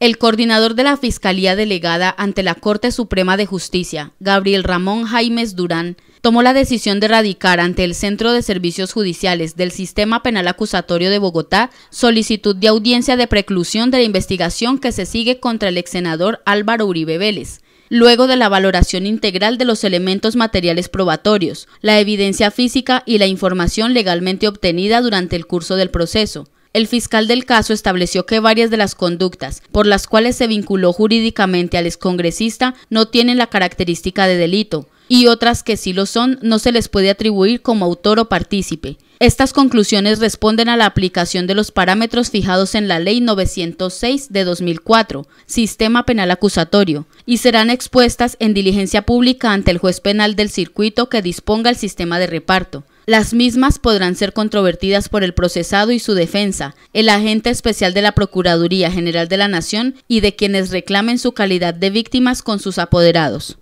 El coordinador de la Fiscalía Delegada ante la Corte Suprema de Justicia, Gabriel Ramón Jaimes Durán, tomó la decisión de radicar ante el Centro de Servicios Judiciales del Sistema Penal Acusatorio de Bogotá solicitud de audiencia de preclusión de la investigación que se sigue contra el ex senador Álvaro Uribe Vélez luego de la valoración integral de los elementos materiales probatorios, la evidencia física y la información legalmente obtenida durante el curso del proceso, el fiscal del caso estableció que varias de las conductas por las cuales se vinculó jurídicamente al excongresista no tienen la característica de delito y otras que sí lo son no se les puede atribuir como autor o partícipe. Estas conclusiones responden a la aplicación de los parámetros fijados en la Ley 906 de 2004, Sistema Penal Acusatorio, y serán expuestas en diligencia pública ante el juez penal del circuito que disponga el sistema de reparto. Las mismas podrán ser controvertidas por el procesado y su defensa, el agente especial de la Procuraduría General de la Nación y de quienes reclamen su calidad de víctimas con sus apoderados.